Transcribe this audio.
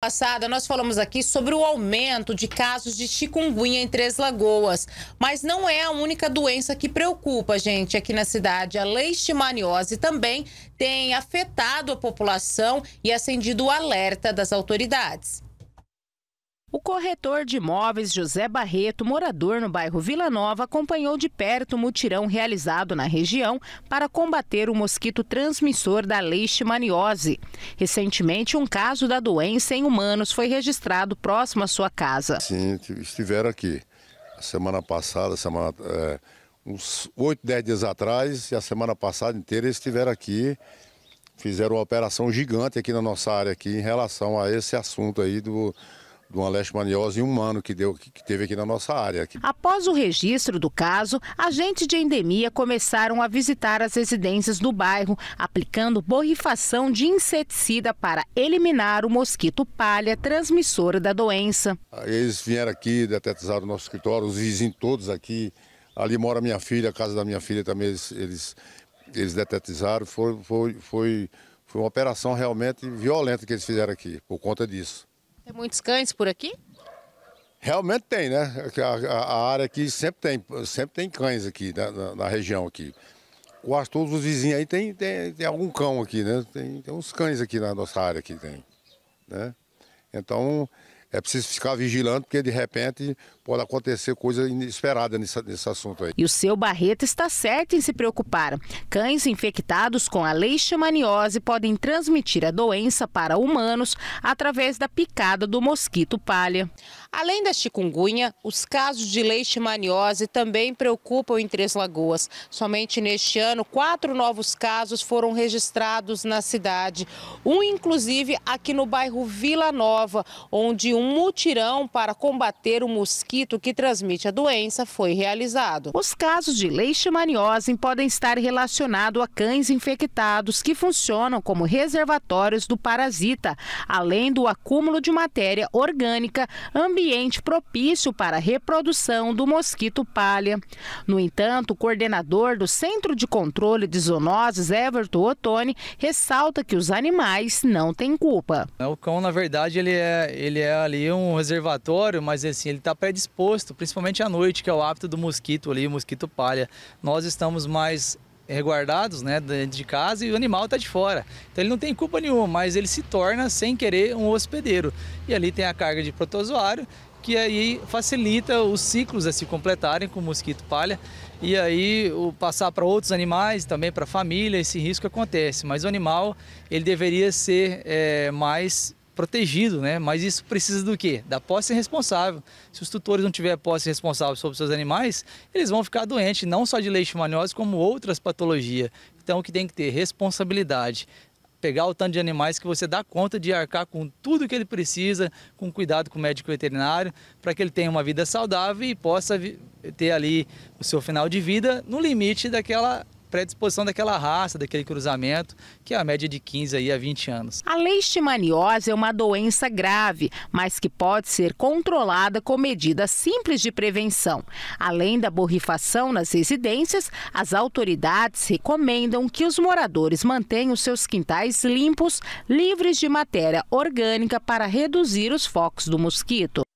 passada, nós falamos aqui sobre o aumento de casos de chikungunya em Três Lagoas. Mas não é a única doença que preocupa, gente, aqui na cidade. A leishmaniose também tem afetado a população e acendido o alerta das autoridades. O corretor de imóveis José Barreto, morador no bairro Vila Nova, acompanhou de perto o mutirão realizado na região para combater o mosquito transmissor da leishmaniose. Recentemente, um caso da doença em humanos foi registrado próximo à sua casa. Sim, estiveram aqui. Semana passada, semana, é, uns 8, 10 dias atrás e a semana passada inteira eles estiveram aqui fizeram uma operação gigante aqui na nossa área aqui em relação a esse assunto aí do de uma Maniose, em humano que, deu, que teve aqui na nossa área. Após o registro do caso, agentes de endemia começaram a visitar as residências do bairro, aplicando borrifação de inseticida para eliminar o mosquito palha transmissor da doença. Eles vieram aqui, detetizaram o nosso escritório, os vizinhos todos aqui. Ali mora minha filha, a casa da minha filha também eles, eles, eles detetizaram. Foi, foi, foi, foi uma operação realmente violenta que eles fizeram aqui, por conta disso. Tem muitos cães por aqui? Realmente tem, né? A, a, a área aqui sempre tem, sempre tem cães aqui na, na, na região aqui. Quase todos os vizinhos aí tem, tem, tem, algum cão aqui, né? Tem, tem uns cães aqui na nossa área que tem. Né? Então, é preciso ficar vigilante, porque de repente pode acontecer coisa inesperada nesse, nesse assunto aí. E o seu Barreto está certo em se preocupar. Cães infectados com a leishmaniose podem transmitir a doença para humanos através da picada do mosquito palha. Além da chikungunya, os casos de leishmaniose também preocupam em Três Lagoas. Somente neste ano, quatro novos casos foram registrados na cidade. Um, inclusive, aqui no bairro Vila Nova, onde um mutirão para combater o mosquito que transmite a doença foi realizado. Os casos de leishmaniose podem estar relacionados a cães infectados que funcionam como reservatórios do parasita, além do acúmulo de matéria orgânica, ambiente propício para a reprodução do mosquito palha. No entanto, o coordenador do Centro de Controle de Zoonoses, Everton Ottoni, ressalta que os animais não têm culpa. O cão, na verdade, ele é, ele é ali um reservatório, mas assim, ele está predisposto, principalmente à noite, que é o hábito do mosquito ali, o mosquito palha. Nós estamos mais reguardados né, dentro de casa e o animal está de fora. Então ele não tem culpa nenhuma, mas ele se torna, sem querer, um hospedeiro. E ali tem a carga de protozoário, que aí facilita os ciclos a se completarem com o mosquito palha. E aí o passar para outros animais, também para a família, esse risco acontece. Mas o animal, ele deveria ser é, mais protegido, né? Mas isso precisa do quê? Da posse responsável. Se os tutores não tiverem posse responsável sobre seus animais, eles vão ficar doentes, não só de leishmaniose, como outras patologias. Então, o que tem que ter? Responsabilidade pegar o tanto de animais que você dá conta de arcar com tudo que ele precisa, com cuidado com o médico veterinário, para que ele tenha uma vida saudável e possa ter ali o seu final de vida no limite daquela predisposição daquela raça, daquele cruzamento, que é a média de 15 aí a 20 anos. A leishmaniose é uma doença grave, mas que pode ser controlada com medidas simples de prevenção. Além da borrifação nas residências, as autoridades recomendam que os moradores mantenham seus quintais limpos, livres de matéria orgânica para reduzir os focos do mosquito.